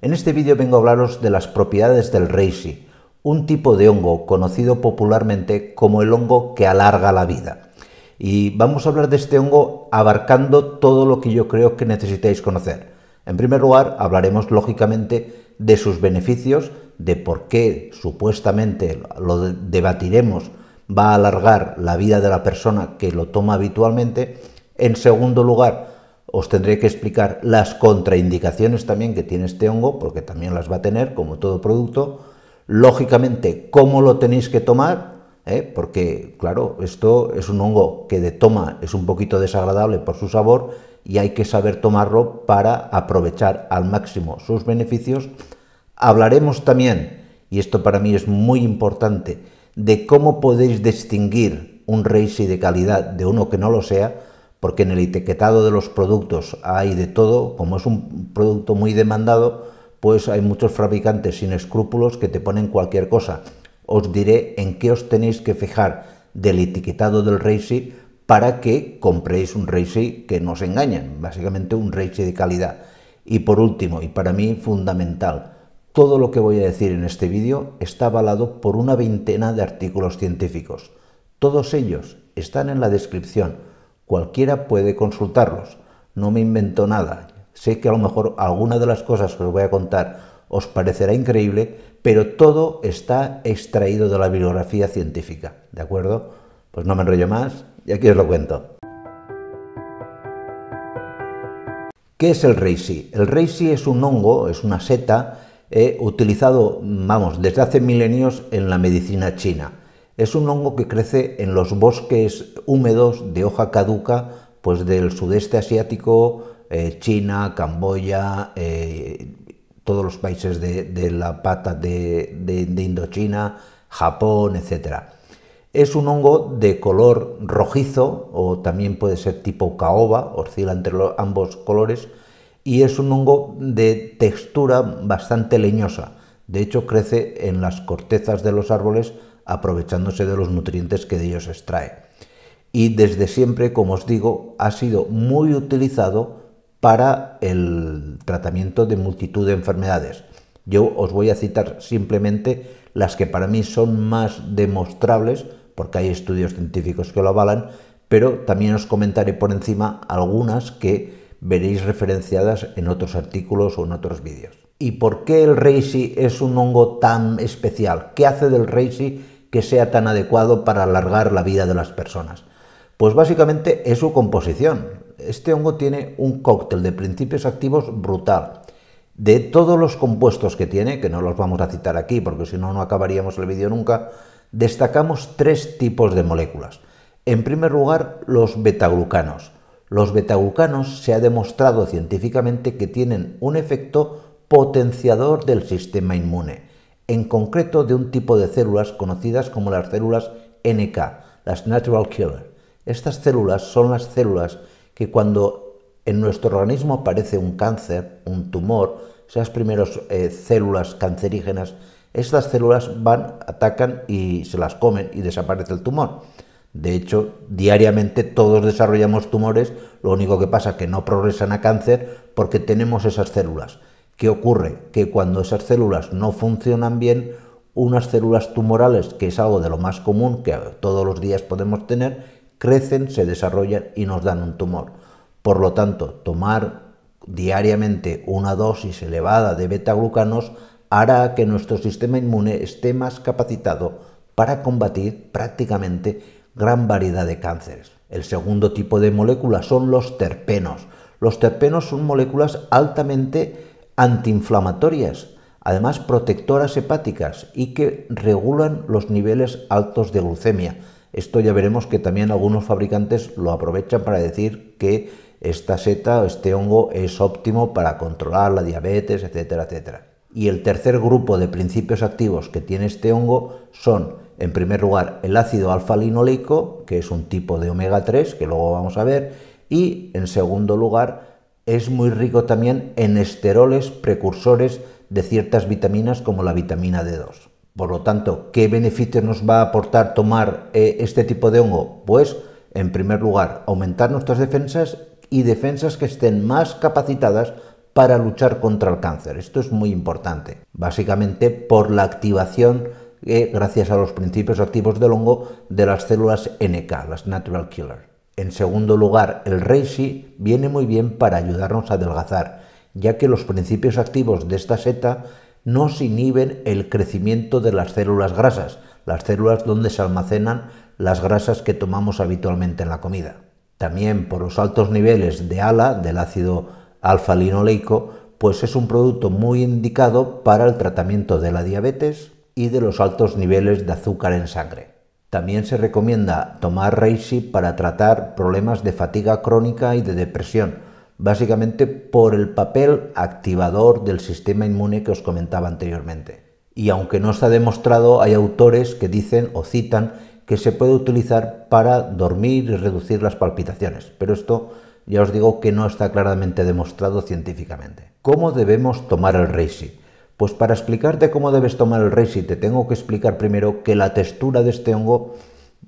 En este vídeo vengo a hablaros de las propiedades del reishi, un tipo de hongo conocido popularmente como el hongo que alarga la vida. Y vamos a hablar de este hongo abarcando todo lo que yo creo que necesitáis conocer. En primer lugar, hablaremos lógicamente de sus beneficios, de por qué supuestamente lo debatiremos va a alargar la vida de la persona que lo toma habitualmente. En segundo lugar, os tendré que explicar las contraindicaciones también que tiene este hongo, porque también las va a tener, como todo producto. Lógicamente, cómo lo tenéis que tomar, eh, porque claro, esto es un hongo que de toma es un poquito desagradable por su sabor y hay que saber tomarlo para aprovechar al máximo sus beneficios. Hablaremos también, y esto para mí es muy importante, de cómo podéis distinguir un Reishi de calidad de uno que no lo sea, porque en el etiquetado de los productos hay de todo, como es un producto muy demandado, pues hay muchos fabricantes sin escrúpulos que te ponen cualquier cosa. Os diré en qué os tenéis que fijar del etiquetado del racing para que compréis un racing que no os engañen, básicamente un racing de calidad. Y por último, y para mí fundamental, todo lo que voy a decir en este vídeo está avalado por una veintena de artículos científicos. Todos ellos están en la descripción Cualquiera puede consultarlos. No me invento nada. Sé que a lo mejor alguna de las cosas que os voy a contar os parecerá increíble, pero todo está extraído de la bibliografía científica. ¿De acuerdo? Pues no me enrollo más y aquí os lo cuento. ¿Qué es el reishi? El reishi es un hongo, es una seta eh, utilizado, vamos, desde hace milenios en la medicina china. Es un hongo que crece en los bosques húmedos de hoja caduca, pues del sudeste asiático, eh, China, Camboya, eh, todos los países de, la pata de, Indochina, Japón, etc. Es un hongo de color rojizo o también puede ser tipo caoba, oscila entre ambos colores, y es un hongo de textura bastante leñosa. De hecho, crece en las cortezas de los árboles aprovechándose de los nutrientes que de ellos extrae. Y desde siempre, como os digo, ha sido muy utilizado para el tratamiento de multitud de enfermedades. Yo os voy a citar simplemente las que para mí son más demostrables, porque hay estudios científicos que lo avalan, pero también os comentaré por encima algunas que veréis referenciadas en otros artículos o en otros vídeos. ¿Y por qué el reishi es un hongo tan especial? ¿Qué hace del reishi que sea tan adecuado para alargar la vida de las personas? Pues básicamente es su composición. Este hongo tiene un cóctel de principios activos brutal. De todos los compuestos que tiene, que no los vamos a citar aquí porque si no, no acabaríamos el vídeo nunca, destacamos tres tipos de moléculas. En primer lugar, los betaglucanos. Los betaglucanos se ha demostrado científicamente que tienen un efecto potenciador del sistema inmune en concreto de un tipo de células conocidas como las células NK, las Natural Killer. Estas células son las células que cuando en nuestro organismo aparece un cáncer, un tumor, esas primeras eh, células cancerígenas, estas células van, atacan y se las comen y desaparece el tumor. De hecho, diariamente todos desarrollamos tumores, lo único que pasa es que no progresan a cáncer porque tenemos esas células. ¿Qué ocurre? Que cuando esas células no funcionan bien, unas células tumorales, que es algo de lo más común que todos los días podemos tener, crecen, se desarrollan y nos dan un tumor. Por lo tanto, tomar diariamente una dosis elevada de beta-glucanos hará que nuestro sistema inmune esté más capacitado para combatir prácticamente gran variedad de cánceres. El segundo tipo de moléculas son los terpenos. Los terpenos son moléculas altamente antiinflamatorias, además protectoras hepáticas y que regulan los niveles altos de glucemia. Esto ya veremos que también algunos fabricantes lo aprovechan para decir que esta seta o este hongo es óptimo para controlar la diabetes, etcétera, etcétera. Y el tercer grupo de principios activos que tiene este hongo son, en primer lugar, el ácido alfa-linoleico, que es un tipo de omega 3, que luego vamos a ver, y en segundo lugar, es muy rico también en esteroles precursores de ciertas vitaminas como la vitamina D2. Por lo tanto, ¿qué beneficios nos va a aportar tomar eh, este tipo de hongo? Pues, en primer lugar, aumentar nuestras defensas y defensas que estén más capacitadas para luchar contra el cáncer. Esto es muy importante, básicamente por la activación, eh, gracias a los principios activos del hongo, de las células NK, las natural killer. En segundo lugar, el reishi viene muy bien para ayudarnos a adelgazar, ya que los principios activos de esta seta nos inhiben el crecimiento de las células grasas, las células donde se almacenan las grasas que tomamos habitualmente en la comida. También por los altos niveles de ALA, del ácido alfa-linoleico, pues es un producto muy indicado para el tratamiento de la diabetes y de los altos niveles de azúcar en sangre. También se recomienda tomar Reishi para tratar problemas de fatiga crónica y de depresión, básicamente por el papel activador del sistema inmune que os comentaba anteriormente. Y aunque no está demostrado, hay autores que dicen o citan que se puede utilizar para dormir y reducir las palpitaciones, pero esto ya os digo que no está claramente demostrado científicamente. ¿Cómo debemos tomar el Reishi? Pues para explicarte cómo debes tomar el Reishi, te tengo que explicar primero que la textura de este hongo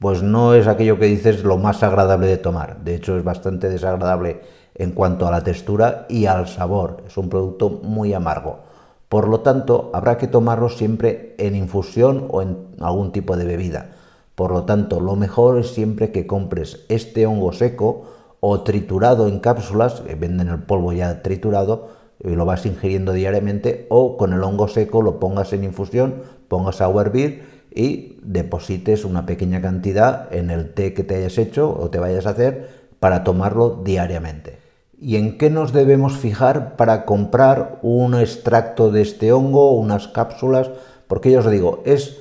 pues no es aquello que dices lo más agradable de tomar. De hecho, es bastante desagradable en cuanto a la textura y al sabor. Es un producto muy amargo. Por lo tanto, habrá que tomarlo siempre en infusión o en algún tipo de bebida. Por lo tanto, lo mejor es siempre que compres este hongo seco o triturado en cápsulas, que venden el polvo ya triturado, lo vas ingiriendo diariamente o con el hongo seco lo pongas en infusión, pongas a hervir y deposites una pequeña cantidad en el té que te hayas hecho o te vayas a hacer para tomarlo diariamente. ¿Y en qué nos debemos fijar para comprar un extracto de este hongo, unas cápsulas? Porque yo os digo, es,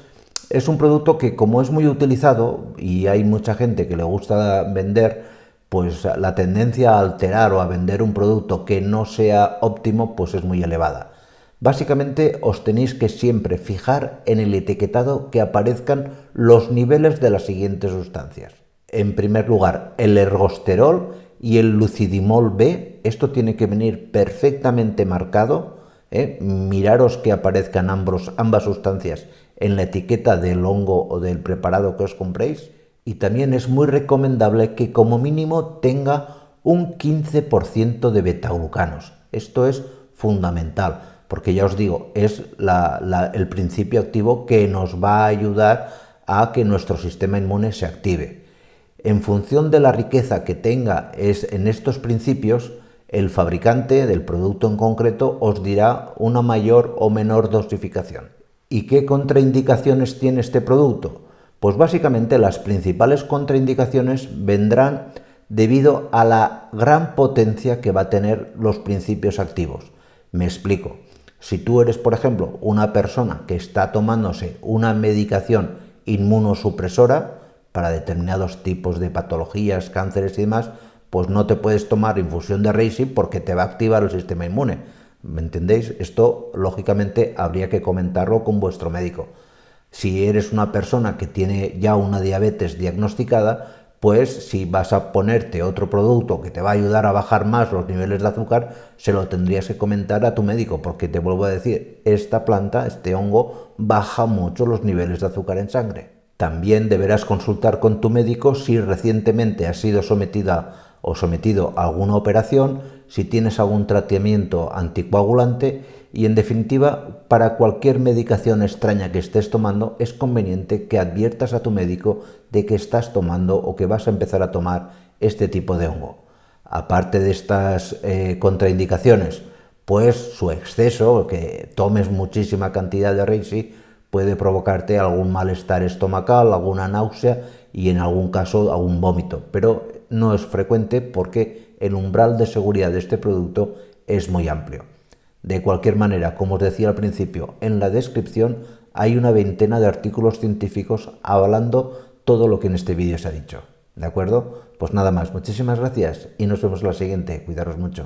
es un producto que como es muy utilizado y hay mucha gente que le gusta vender, pues la tendencia a alterar o a vender un producto que no sea óptimo pues es muy elevada. Básicamente os tenéis que siempre fijar en el etiquetado que aparezcan los niveles de las siguientes sustancias. En primer lugar, el ergosterol y el lucidimol B. Esto tiene que venir perfectamente marcado. ¿eh? Miraros que aparezcan ambas sustancias en la etiqueta del hongo o del preparado que os compréis y también es muy recomendable que como mínimo tenga un 15% de beta-glucanos. Esto es fundamental, porque ya os digo, es el principio activo que nos va a ayudar a que nuestro sistema inmune se active. En función de la riqueza que tenga es, en estos principios, el fabricante del producto en concreto os dirá una mayor o menor dosificación. ¿Y qué contraindicaciones tiene este producto? Pues básicamente las principales contraindicaciones vendrán debido a la gran potencia que va a tener los principios activos. Me explico. Si tú eres, por ejemplo, una persona que está tomándose una medicación inmunosupresora para determinados tipos de patologías, cánceres y demás, pues no te puedes tomar infusión de Reishi porque te va a activar el sistema inmune. ¿Me entendéis? Esto, lógicamente, habría que comentarlo con vuestro médico. Si eres una persona que tiene ya una diabetes diagnosticada, pues si vas a ponerte otro producto que te va a ayudar a bajar más los niveles de azúcar, se lo tendrías que comentar a tu médico, porque te vuelvo a decir, esta planta, este hongo, baja mucho los niveles de azúcar en sangre. También deberás consultar con tu médico si recientemente has sido sometida o sometido a alguna operación, si tienes algún tratamiento anticoagulante y en definitiva para cualquier medicación extraña que estés tomando es conveniente que adviertas a tu médico de que estás tomando o que vas a empezar a tomar este tipo de hongo. Aparte de estas eh, contraindicaciones, pues su exceso, que tomes muchísima cantidad de Reishi, puede provocarte algún malestar estomacal, alguna náusea y en algún caso algún vómito, pero no es frecuente porque el umbral de seguridad de este producto es muy amplio. De cualquier manera, como os decía al principio, en la descripción hay una veintena de artículos científicos avalando todo lo que en este vídeo se ha dicho. ¿De acuerdo? Pues nada más, muchísimas gracias y nos vemos en la siguiente. Cuidaros mucho.